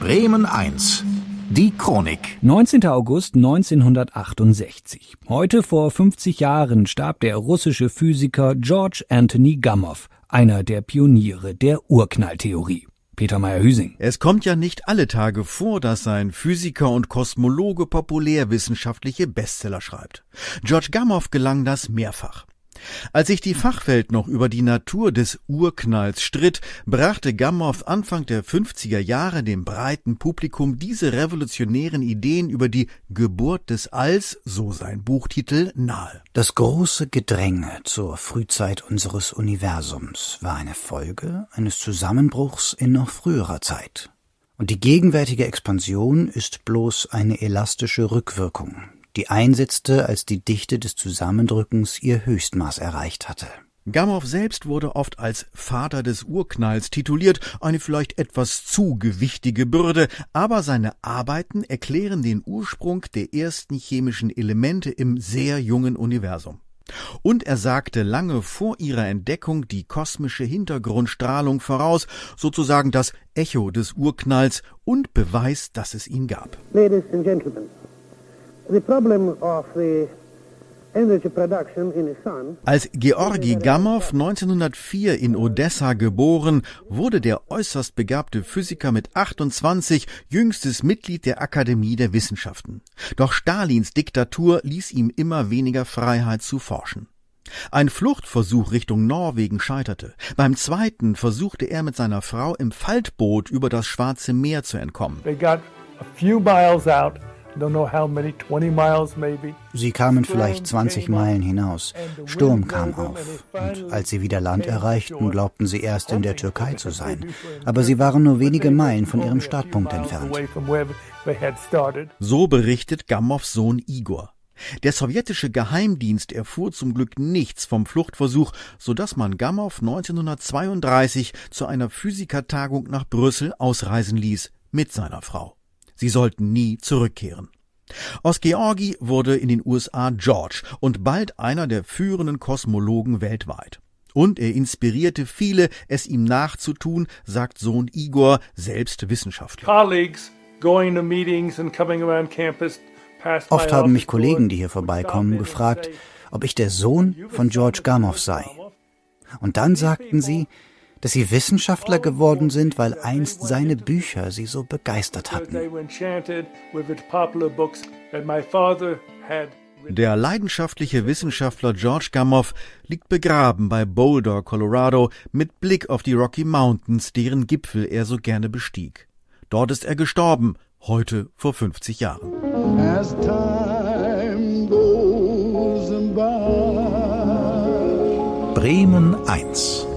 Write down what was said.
Bremen 1 die Chronik. 19. August 1968. Heute vor 50 Jahren starb der russische Physiker George Anthony Gamow, einer der Pioniere der Urknalltheorie. Peter Meyer-Hüsing. Es kommt ja nicht alle Tage vor, dass ein Physiker und Kosmologe populärwissenschaftliche Bestseller schreibt. George Gamow gelang das mehrfach. Als sich die Fachwelt noch über die Natur des Urknalls stritt, brachte Gamow Anfang der 50er Jahre dem breiten Publikum diese revolutionären Ideen über die Geburt des Alls, so sein Buchtitel, nahe. Das große Gedränge zur Frühzeit unseres Universums war eine Folge eines Zusammenbruchs in noch früherer Zeit. Und die gegenwärtige Expansion ist bloß eine elastische Rückwirkung die einsetzte, als die Dichte des Zusammendrückens ihr Höchstmaß erreicht hatte. Gamow selbst wurde oft als Vater des Urknalls tituliert, eine vielleicht etwas zu gewichtige Bürde, aber seine Arbeiten erklären den Ursprung der ersten chemischen Elemente im sehr jungen Universum. Und er sagte lange vor ihrer Entdeckung die kosmische Hintergrundstrahlung voraus, sozusagen das Echo des Urknalls, und beweist, dass es ihn gab. Ladies and Gentlemen, als Georgi Gamow 1904 in Odessa geboren, wurde der äußerst begabte Physiker mit 28 jüngstes Mitglied der Akademie der Wissenschaften. Doch Stalins Diktatur ließ ihm immer weniger Freiheit zu forschen. Ein Fluchtversuch Richtung Norwegen scheiterte. Beim zweiten versuchte er mit seiner Frau im Faltboot über das Schwarze Meer zu entkommen. They got a few miles out Sie kamen vielleicht 20 Meilen hinaus. Sturm kam auf. Und als sie wieder Land erreichten, glaubten sie erst in der Türkei zu sein. Aber sie waren nur wenige Meilen von ihrem Startpunkt entfernt. So berichtet Gamows Sohn Igor. Der sowjetische Geheimdienst erfuhr zum Glück nichts vom Fluchtversuch, sodass man Gamow 1932 zu einer Physikertagung nach Brüssel ausreisen ließ mit seiner Frau. Sie sollten nie zurückkehren. Aus Georgi wurde in den USA George und bald einer der führenden Kosmologen weltweit. Und er inspirierte viele, es ihm nachzutun, sagt Sohn Igor, selbst Wissenschaftler. Oft haben mich Kollegen, die hier vorbeikommen, gefragt, ob ich der Sohn von George Gamow sei. Und dann sagten sie, dass sie Wissenschaftler geworden sind, weil einst seine Bücher sie so begeistert hatten. Der leidenschaftliche Wissenschaftler George Gamow liegt begraben bei Boulder, Colorado, mit Blick auf die Rocky Mountains, deren Gipfel er so gerne bestieg. Dort ist er gestorben, heute vor 50 Jahren. As time goes by. Bremen 1